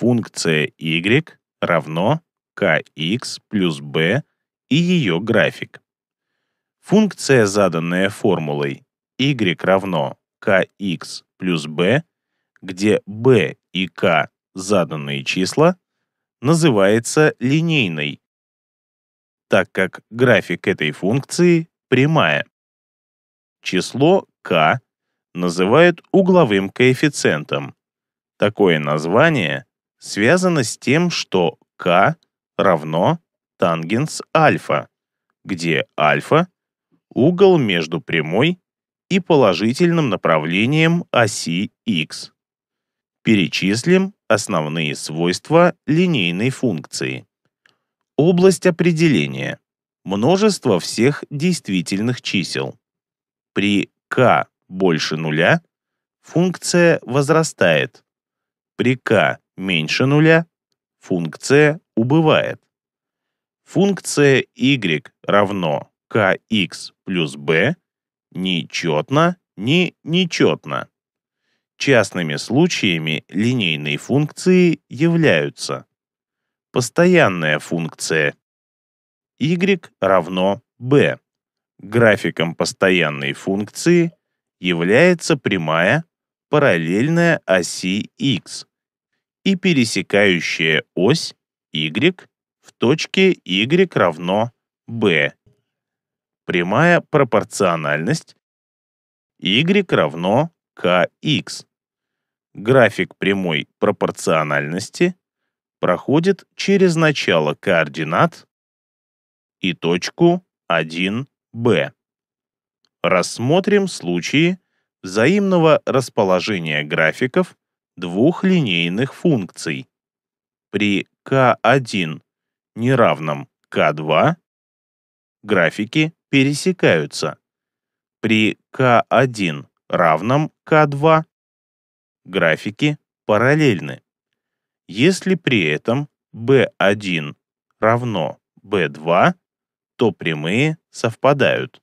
функция y равно kx плюс b и ее график. Функция, заданная формулой y равно kx плюс b, где b и k заданные числа, называется линейной, так как график этой функции прямая. Число k называют угловым коэффициентом. Такое название связано с тем, что k равно тангенс альфа, где альфа — угол между прямой и положительным направлением оси x. Перечислим основные свойства линейной функции. Область определения. Множество всех действительных чисел. При k больше нуля функция возрастает. При k меньше нуля, функция убывает. Функция y равно kx плюс b нечетно, не нечетно. Частными случаями линейной функции являются постоянная функция y равно b. Графиком постоянной функции является прямая, параллельная оси x – и пересекающая ось y в точке y равно b. Прямая пропорциональность y равно kx. График прямой пропорциональности проходит через начало координат и точку 1b. Рассмотрим случаи взаимного расположения графиков двух линейных функций. При k1 неравном k2 графики пересекаются. При k1 равном k2 графики параллельны. Если при этом b1 равно b2, то прямые совпадают.